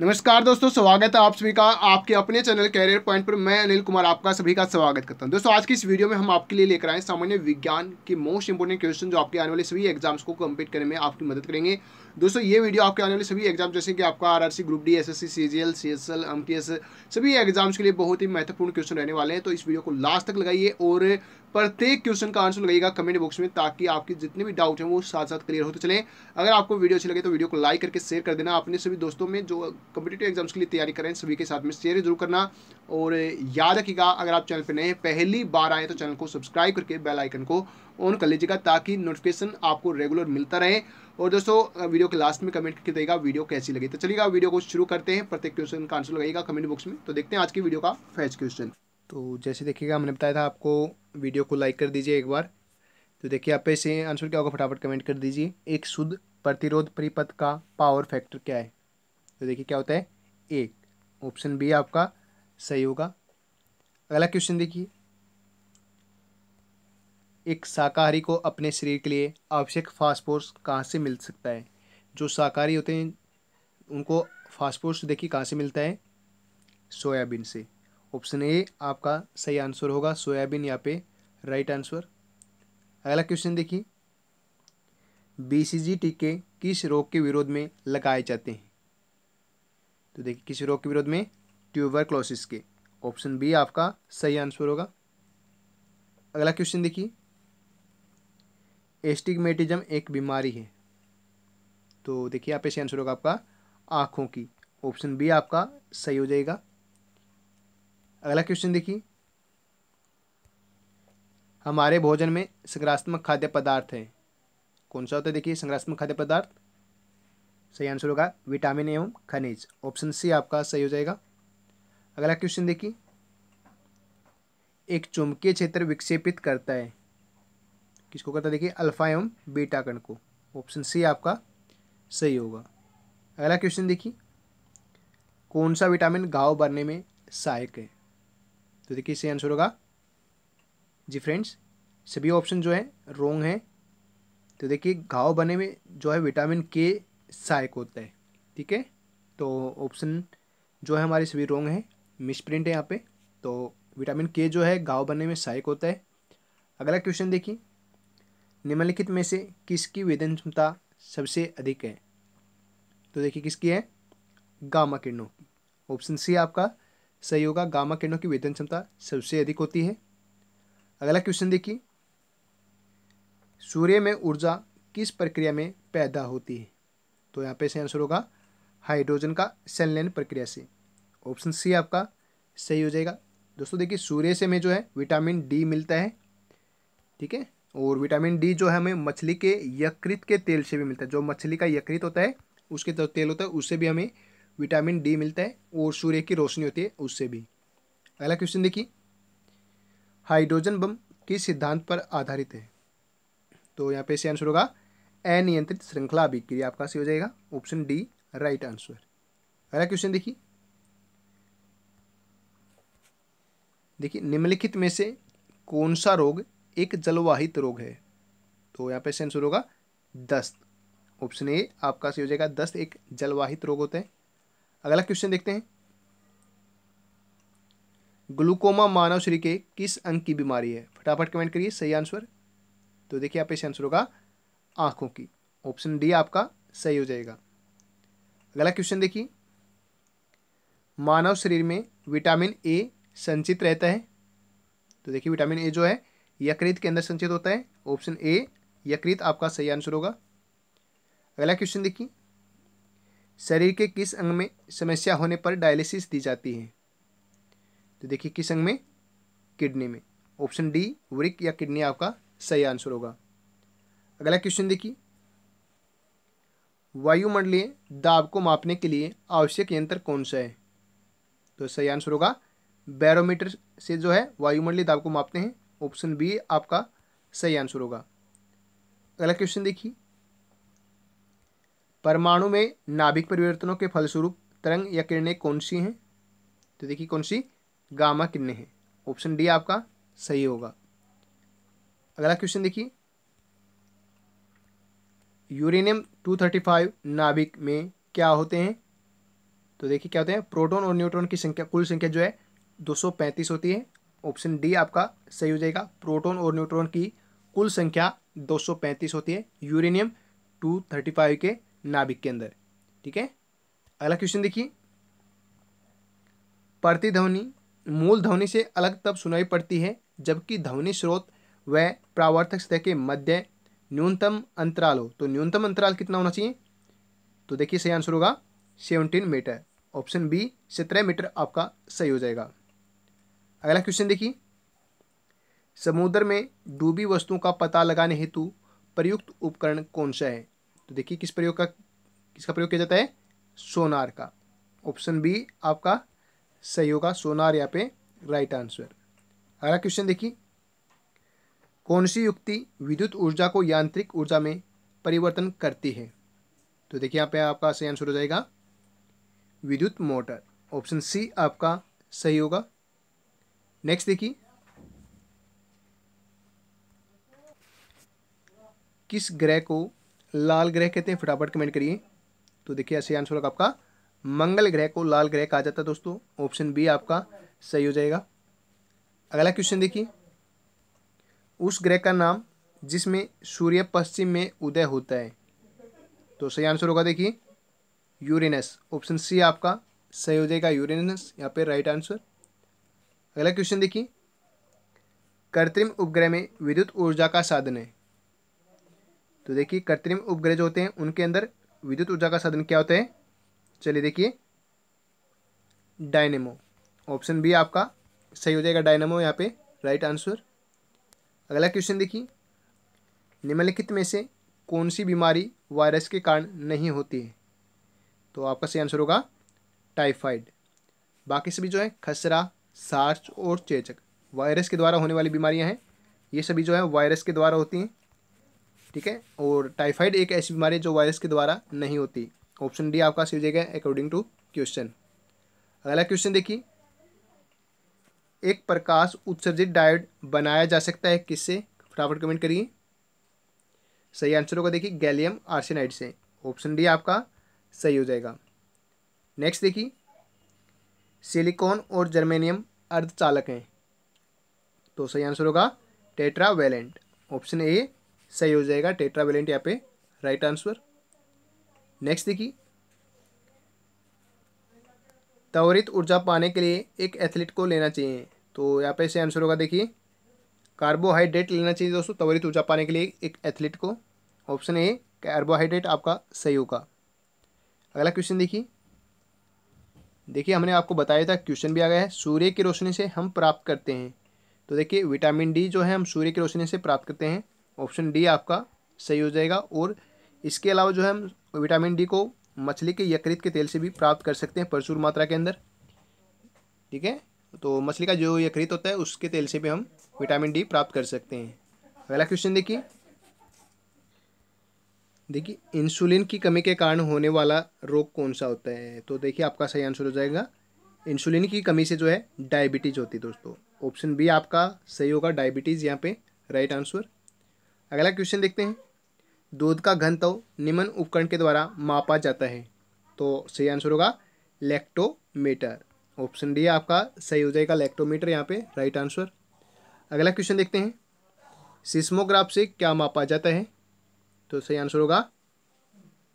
नमस्कार दोस्तों स्वागत है आप सभी का आपके अपने चैनल कैरियर पॉइंट पर मैं अनिल कुमार आपका सभी का स्वागत करता हूं दोस्तों आज की इस वीडियो में हम आपके लिए लेकर आए सामान्य विज्ञान के मोस्ट इंपोर्टेंट क्वेश्चन जो आपके आने वाले सभी एग्जाम्स को कंप्लीट करने में आपकी मदद करेंगे दोस्तों ये वीडियो आपके आने वाले सभी एग्जाम जैसे कि आपका R group D S S C S सभी एग्जाम्स के लिए बहुत ही महत्वपूर्ण क्वेश्चन रहने वाले हैं तो इस वीडियो को लास्ट तक लगाइए और प्रत्येक क्वेश्चन का आंसर लगेगा कमेंट बॉक्स में ताकि आपके जितने भी डाउट हैं वो साथ साथ क्लियर होते चले अगर आपको वीडियो अच्छी लगे तो वीडियो को लाइक करके शेयर कर देना अपने सभी दोस्तों में जो कॉम्पिटेटिव एग्जाम्स के लिए तैयारी करें सभी के साथ में शेयर जरूर करना और याद रखिएगा अगर आप चैनल पर नए पहली बार आए तो चैनल को सब्सक्राइब करके बेल आइकन को ऑन कर लीजिएगा ताकि नोटिफिकेशन आपको रेगुलर मिलता रहे और दोस्तों वीडियो के लास्ट में कमेंट करके देगा वीडियो कैसी लगी तो चलिएगा वीडियो को शुरू करते हैं प्रत्येक क्वेश्चन का आंसर लगाइएगा कमेंट बॉक्स में तो देखते हैं आज की वीडियो का फर्स्ट क्वेश्चन तो जैसे देखिएगा हमने बताया था आपको वीडियो को लाइक कर दीजिए एक बार तो देखिए आप पे से आंसर क्या होगा फटाफट कमेंट कर दीजिए एक शुद्ध प्रतिरोध परिपथ का पावर फैक्टर क्या है तो देखिए क्या होता है एक ऑप्शन बी आपका सही होगा अगला क्वेश्चन देखिए एक शाकाहारी को अपने शरीर के लिए आवश्यक फास्फोर्स कहाँ से मिल सकता है जो शाकाहारी होते हैं उनको फास्फोर्स देखिए कहाँ से मिलता है सोयाबीन से ऑप्शन ए आपका सही आंसर होगा सोयाबीन यहाँ पे राइट आंसर अगला क्वेश्चन देखिए बीसीजी टीके किस रोग के विरोध में लगाए जाते हैं तो देखिए किसी रोग के विरोध में ट्यूबर क्लोसिस के ऑप्शन बी आपका सही आंसर होगा अगला क्वेश्चन देखिए एस्टिगमेटिज्म एक बीमारी है तो देखिए आप ऐसे आंसर होगा आपका आँखों की ऑप्शन बी आपका सही हो जाएगा अगला क्वेश्चन देखिए हमारे भोजन में संग्रास्त्मक खाद्य पदार्थ है कौन सा होता है देखिए संग्रास्त्मक खाद्य पदार्थ सही आंसर होगा विटामिन एवं खनिज ऑप्शन सी आपका सही हो जाएगा अगला क्वेश्चन देखिए एक चुंबकीय क्षेत्र विक्षेपित करता है किसको करता है देखिए अल्फा एवं बीटा कण को ऑप्शन सी आपका सही होगा अगला क्वेश्चन देखिए कौन सा विटामिन घाव भरने में सहायक है तो देखिए सही आंसर होगा जी फ्रेंड्स सभी ऑप्शन जो है रोंग है तो देखिए घाव बने में जो है विटामिन के सहायक होता है ठीक है तो ऑप्शन जो है हमारे सभी रोंग है मिसप्रिंट है यहाँ पे तो विटामिन के जो है घाव बनने में सहायक होता है अगला क्वेश्चन देखिए निम्नलिखित में से किसकी वेदन क्षमता सबसे अधिक है तो देखिए किसकी है गामा किरणों की ऑप्शन सी आपका सही होगा गामा किरणों की वेदन क्षमता सबसे अधिक होती है अगला क्वेश्चन देखिए सूर्य में ऊर्जा किस प्रक्रिया में पैदा होती है तो यहाँ पे से आंसर होगा हाइड्रोजन का संलयन प्रक्रिया से ऑप्शन सी आपका सही हो जाएगा दोस्तों देखिए सूर्य से हमें जो है विटामिन डी मिलता है ठीक है और विटामिन डी जो है हमें मछली के यकृत के तेल से भी मिलता है जो मछली का यकृत होता है उसके जो तेल होता है उससे भी हमें विटामिन डी मिलता है और सूर्य की रोशनी होती है उससे भी अगला क्वेश्चन देखिए हाइड्रोजन बम किस सिद्धांत पर आधारित है तो यहाँ पे से आंसर होगा अनियंत्रित श्रृंखला अभिक्रिया आपका सही हो जाएगा ऑप्शन डी राइट आंसर अगला क्वेश्चन देखिए देखिए निम्नलिखित में से कौन सा रोग एक जलवाहित रोग है तो यहाँ पे सेंसर होगा दस्त ऑप्शन ए आपका सही हो जाएगा दस्त एक जलवाहित रोग होता है अगला क्वेश्चन देखते हैं ग्लूकोमा मानव शरीर के किस अंग की बीमारी है फटाफट कमेंट करिए सही आंसर तो देखिए यहाँ पे आंसर होगा आँखों की ऑप्शन डी आपका सही हो जाएगा अगला क्वेश्चन देखिए मानव शरीर में विटामिन ए संचित रहता है तो देखिए विटामिन ए जो है यकृत के अंदर संचित होता है ऑप्शन ए यकृत आपका सही आंसर होगा अगला क्वेश्चन देखिए शरीर के किस अंग में समस्या होने पर डायलिसिस दी जाती है तो देखिए किस अंग में किडनी में ऑप्शन डी वृक या किडनी आपका सही आंसर होगा अगला क्वेश्चन देखिए वायुमंडलीय दाब को मापने के लिए आवश्यक यंत्र कौन सा है तो सही आंसर होगा बैरोमीटर से जो है वायुमंडलीय दाब को मापते हैं ऑप्शन बी आपका सही आंसर होगा अगला क्वेश्चन देखिए परमाणु में नाभिक परिवर्तनों के फलस्वरूप तरंग या किरणें कौन सी हैं तो देखिए कौन सी गामा किरणें हैं ऑप्शन डी आपका सही होगा अगला क्वेश्चन देखिए यूरेनियम टू थर्टी फाइव नाभिक में क्या होते हैं तो देखिए क्या होते हैं प्रोटॉन और न्यूट्रॉन की संख्या कुल संख्या जो है 235 होती है ऑप्शन डी आपका सही हो जाएगा प्रोटॉन और न्यूट्रॉन की कुल संख्या 235 होती है यूरेनियम 235 के नाभिक के अंदर ठीक है अगला क्वेश्चन देखिए प्रतिध्वनि मूल ध्वनि से अलग तब सुनाई पड़ती है जबकि ध्वनि स्रोत व प्रावर्तक सतह के मध्य न्यूनतम अंतराल हो तो न्यूनतम अंतराल कितना होना चाहिए तो देखिए सही आंसर होगा सेवनटीन मीटर ऑप्शन बी सत्रह मीटर आपका सही हो जाएगा अगला क्वेश्चन देखिए समुद्र में डूबी वस्तुओं का पता लगाने हेतु प्रयुक्त उपकरण कौन सा है तो देखिए किस प्रयोग का किसका प्रयोग किया जाता है सोनार का ऑप्शन बी आपका सही होगा सोनार यहाँ पे राइट आंसर अगला क्वेश्चन देखिए कौन सी युक्ति विद्युत ऊर्जा को यांत्रिक ऊर्जा में परिवर्तन करती है तो देखिए यहाँ पे आपका सही आंसर हो जाएगा विद्युत मोटर ऑप्शन सी आपका सही होगा नेक्स्ट देखिए किस ग्रह को लाल ग्रह कहते हैं फटाफट कमेंट करिए तो देखिए ऐसे आंसर होगा आपका मंगल ग्रह को लाल ग्रह कहा जाता है दोस्तों ऑप्शन बी आपका सही हो जाएगा अगला क्वेश्चन देखिए उस ग्रह का नाम जिसमें सूर्य पश्चिम में उदय होता है तो सही आंसर होगा देखिए यूरेनस ऑप्शन सी आपका सही हो जाएगा यूरेनस यहाँ पे राइट आंसर अगला क्वेश्चन देखिए कृत्रिम उपग्रह में विद्युत ऊर्जा का साधन है तो देखिए कृत्रिम उपग्रह जो होते हैं उनके अंदर विद्युत ऊर्जा का साधन क्या होता है चलिए देखिए डायनेमो ऑप्शन बी आपका सही हो जाएगा डायनेमो यहाँ पे राइट आंसर अगला क्वेश्चन देखिए निम्नलिखित में से कौन सी बीमारी वायरस के कारण नहीं होती है तो आपका सही आंसर होगा टाइफाइड बाकी सभी जो है खसरा सार्च और चेचक वायरस के द्वारा होने वाली बीमारियां हैं ये सभी जो है वायरस के द्वारा होती हैं ठीक है और टाइफाइड एक ऐसी बीमारी है जो वायरस के द्वारा नहीं होती ऑप्शन डी आपका सही हो जाएगा अकॉर्डिंग टू क्वेश्चन अगला क्वेश्चन देखिए एक प्रकाश उत्सर्जित डायोड बनाया जा सकता है किससे फटाफट कमेंट करिए सही आंसर होगा देखिए गैलियम आर्सेनाइड से ऑप्शन डी आपका सही हो जाएगा नेक्स्ट देखिए सिलिकॉन और जर्मेनियम अर्धचालक हैं तो सही आंसर होगा टेट्रा वैलेंट ऑप्शन ए सही हो जाएगा टेट्रा वैलेंट यहाँ पे राइट आंसर नेक्स्ट देखिए त्वरित ऊर्जा पाने के लिए एक एथलीट को लेना चाहिए तो यहाँ पे इसे आंसर होगा देखिए कार्बोहाइड्रेट लेना चाहिए दोस्तों त्वरित ऊर्जा पाने के लिए एक एथलीट को ऑप्शन ए कार्बोहाइड्रेट आपका सही होगा अगला क्वेश्चन देखिए देखिए हमने आपको बताया था क्वेश्चन भी आ गया है सूर्य की रोशनी से हम प्राप्त करते हैं तो देखिए विटामिन डी जो है हम सूर्य की रोशनी से प्राप्त करते हैं ऑप्शन डी आपका सही हो जाएगा और इसके अलावा जो है हम विटामिन डी को मछली के यकृत के तेल से भी प्राप्त कर सकते हैं प्रचुर मात्रा के अंदर ठीक है तो मछली का जो यकृत होता है उसके तेल से भी हम विटामिन डी प्राप्त कर सकते हैं अगला क्वेश्चन देखिए देखिए इंसुलिन की कमी के कारण होने वाला रोग कौन सा होता है तो देखिए आपका सही आंसर हो जाएगा इंसुलिन की कमी से जो है डायबिटीज़ होती है दोस्तों ऑप्शन बी आपका सही होगा डायबिटीज़ यहाँ पे राइट आंसर अगला क्वेश्चन देखते हैं दूध का घनत्व निम्न उपकरण के द्वारा मापा जाता है तो सही आंसर होगा लैक्टोमीटर ऑप्शन डी आपका सही हो जाएगा लैक्टोमीटर यहाँ पे राइट आंसर अगला क्वेश्चन देखते हैं सिस्मोग्राफ से क्या मापा जाता है तो सही आंसर होगा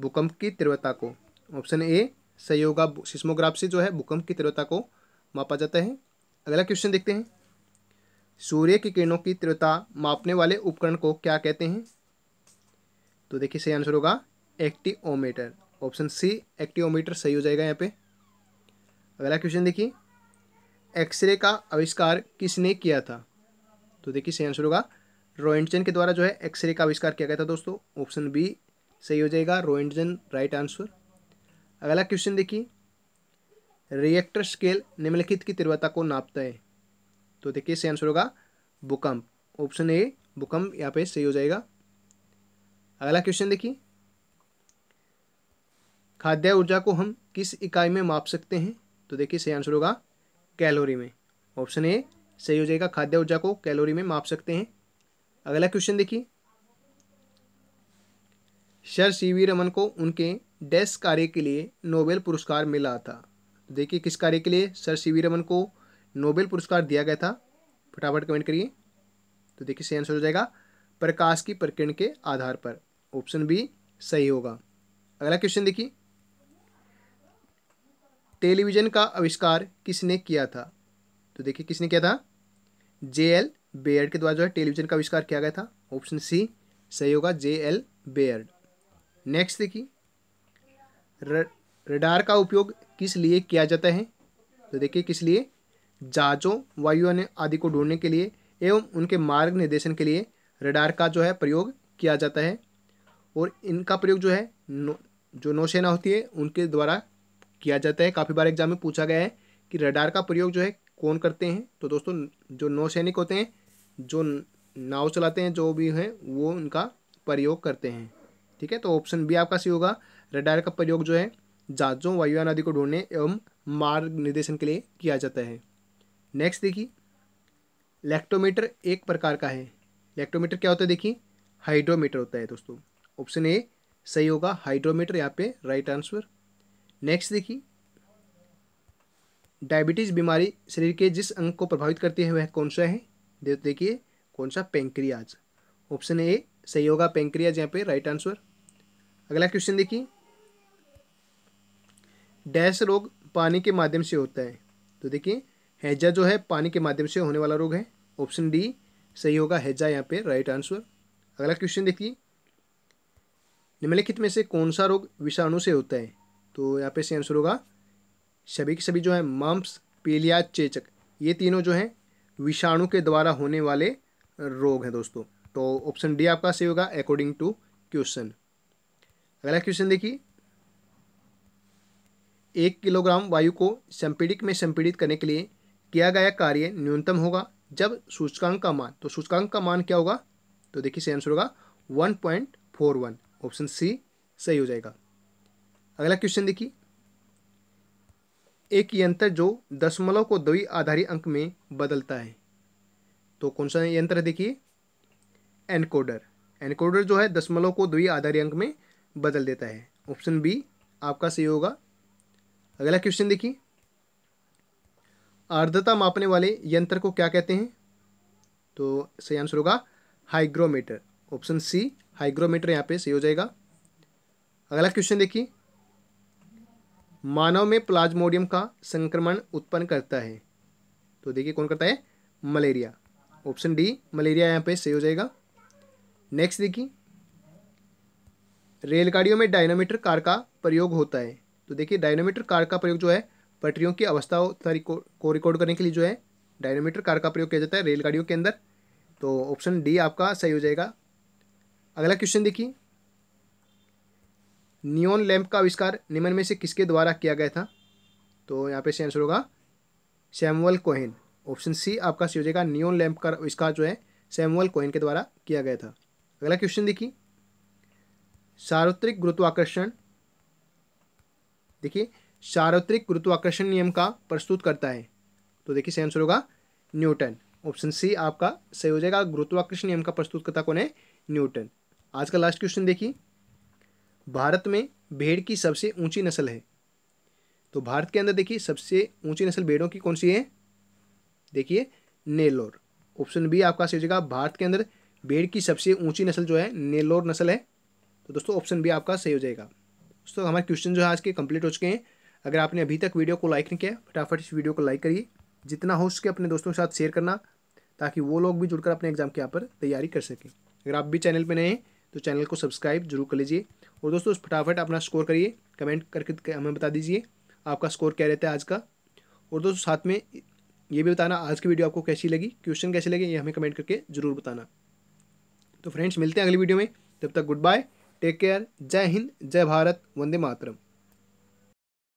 भूकंप की तीव्रता को ऑप्शन ए सही होगा सिस्मोग्राफ से जो है भूकंप की तीव्रता को मापा जाता है अगला क्वेश्चन देखते हैं सूर्य की किरणों की तीव्रता मापने वाले उपकरण को क्या कहते हैं तो देखिए सही आंसर होगा एक्टिओमीटर ऑप्शन सी एक्टिओमीटर सही हो जाएगा यहाँ पे अगला क्वेश्चन देखिए एक्सरे का आविष्कार किसने किया था तो देखिए सही आंसर होगा रोइंटजन के द्वारा जो है एक्सरे का आविष्कार किया गया था दोस्तों ऑप्शन बी सही हो जाएगा रोइंटजन राइट आंसर अगला क्वेश्चन देखिए रिएक्टर स्केल निम्नलिखित की तीव्रता को नापता है तो देखिए सही आंसर होगा भूकंप ऑप्शन ए भूकंप यहाँ पे सही हो जाएगा अगला क्वेश्चन देखिए खाद्य ऊर्जा को हम किस इकाई में माप सकते हैं तो देखिए सही आंसर होगा कैलोरी में ऑप्शन ए सही हो जाएगा खाद्य ऊर्जा को कैलोरी में माप सकते हैं अगला क्वेश्चन देखिए सर सी वी रमन को उनके डेस्क कार्य के लिए नोबेल पुरस्कार मिला था तो देखिए किस कार्य के लिए सर सी वी रमन को नोबेल पुरस्कार दिया गया था फटाफट कमेंट करिए तो देखिए सही आंसर हो जाएगा प्रकाश की प्रकरण के आधार पर ऑप्शन बी सही होगा अगला क्वेश्चन देखिए टेलीविज़न का आविष्कार किसने किया था तो देखिए किसने किया था जे एल बेयर्ड के द्वारा जो है टेलीविज़न का आविष्कार किया गया था ऑप्शन सी सही होगा जे एल बेयर्ड नेक्स्ट देखिए रडार का उपयोग किस लिए किया जाता है तो देखिए किस लिए जहाज़ों वायु आदि को ढूंढने के लिए एवं उनके मार्ग निर्देशन के लिए रडार का जो है प्रयोग किया जाता है और इनका प्रयोग जो है नो, जो नौसेना होती है उनके द्वारा किया जाता है काफ़ी बार एग्जाम में पूछा गया है कि रडार का प्रयोग जो है कौन करते हैं तो दोस्तों जो नौसैनिक होते हैं जो नाव चलाते हैं जो भी हैं वो उनका प्रयोग करते हैं ठीक है तो ऑप्शन बी आपका सही होगा रडार का प्रयोग जो है जहाज़ों वायुयान आदि को ढूंढने एवं मार्ग निर्देशन के लिए किया जाता है नेक्स्ट देखिए लैक्टोमीटर एक प्रकार का है लैक्टोमीटर क्या होता है देखिए हाइड्रोमीटर होता है दोस्तों ऑप्शन ए सही होगा हाइड्रोमीटर यहाँ पे राइट आंसर नेक्स्ट देखिए डायबिटीज बीमारी शरीर के जिस अंग को प्रभावित करती है वह कौन सा है देखिए कौन सा पेंक्रियाज ऑप्शन ए सही होगा पेंक्रियाज यहाँ पे राइट आंसर अगला क्वेश्चन देखिए डैश रोग पानी के माध्यम से होता है तो देखिए हैजा जो है पानी के माध्यम से होने वाला रोग है ऑप्शन डी सही होगा हैजा यहाँ पे राइट आंसर अगला क्वेश्चन देखिए निम्नलिखित में से कौन सा रोग विषाणु से होता है तो यहाँ पे से आंसर होगा सभी के सभी जो है मम्स पीलिया चेचक ये तीनों जो हैं विषाणु के द्वारा होने वाले रोग हैं दोस्तों तो ऑप्शन डी आपका सही होगा अकॉर्डिंग टू क्वेश्चन अगला क्वेश्चन देखिए एक किलोग्राम वायु को संपीड़ित में संपीड़ित करने के लिए किया गया कार्य न्यूनतम होगा जब सूचकांक का मान तो सूचकांक का मान क्या होगा तो देखिए सही आंसर होगा one point four one option C सही हो जाएगा अगला क्वेश्चन देखिए एक यंत्र जो दशमलव को द्वि आधारी अंक में बदलता है तो कौन सा यंत्र है देखिए एनकोडर एनकोडर जो है दशमलव को द्वि आधारी अंक में बदल देता है ऑप्शन बी आपका सही होगा अगला क्वेश्चन देखिए आर्द्रता मापने वाले यंत्र को क्या कहते हैं तो सही आंसर होगा हाइग्रोमीटर ऑप्शन सी हाइग्रोमीटर यहाँ पे सही हो जाएगा अगला क्वेश्चन देखिए मानव में प्लाज्मोडियम का संक्रमण उत्पन्न करता है तो देखिए कौन करता है मलेरिया ऑप्शन डी मलेरिया यहाँ पे सही हो जाएगा नेक्स्ट देखिए रेलगाड़ियों में डायनोमीटर कार का प्रयोग होता है तो देखिए डायनोमीटर कार का प्रयोग जो है पटरियों की अवस्था को रिकॉर्ड करने के लिए जो है डायनोमीटर कार का प्रयोग किया जाता है रेलगाड़ियों के अंदर तो ऑप्शन डी आपका सही हो जाएगा अगला क्वेश्चन देखिए नियोन लैंप का आविष्कार निम्न में से किसके द्वारा किया गया था तो यहाँ पे से आंसर होगा सैमुअल कोहेन ऑप्शन सी आपका सी हो जाएगा नियोन लैंप का आविष्कार जो है सैमुअल कोहेन के द्वारा किया गया था अगला क्वेश्चन देखिए सार्वत्रिक गुरुत्वाकर्षण देखिए सार्वत्रिक गुरुत्वाकर्षण नियम का प्रस्तुत करता है तो देखिए सही आंसर होगा न्यूटन ऑप्शन सी आपका सही हो जाएगा गुरुत्वाकर्षण नियम का प्रस्तुत करता कौन है न्यूटन आज का लास्ट क्वेश्चन देखिए भारत में भेड़ की सबसे ऊंची नस्ल है तो भारत के अंदर देखिए सबसे ऊंची नस्ल भेड़ों की कौन सी है देखिए नेलोर ऑप्शन बी आपका सही हो जाएगा भारत के अंदर भेड़ की सबसे ऊंची नस्ल जो है नेलोर नस्ल है तो दोस्तों ऑप्शन बी आपका सही हो जाएगा दोस्तों हमारे क्वेश्चन जो है आज के कंप्लीट हो चुके हैं अगर आपने अभी तक वीडियो को लाइक नहीं किया फटाफट इस वीडियो को लाइक करिए जितना हो सके अपने दोस्तों के साथ शेयर करना ताकि वो लोग भी जुड़कर अपने एग्जाम के यहाँ पर तैयारी कर सकें अगर आप भी चैनल पर नए हैं तो चैनल को सब्सक्राइब जरूर कर लीजिए और दोस्तों फटाफट अपना स्कोर करिए कमेंट करके हमें बता दीजिए आपका स्कोर क्या रहता है आज का और दोस्तों साथ में ये भी बताना आज की वीडियो आपको कैसी लगी क्वेश्चन कैसे लगे ये हमें कमेंट करके ज़रूर बताना तो फ्रेंड्स मिलते हैं अगली वीडियो में तब तक गुड बाय टेक केयर जय हिंद जय भारत वंदे मातरम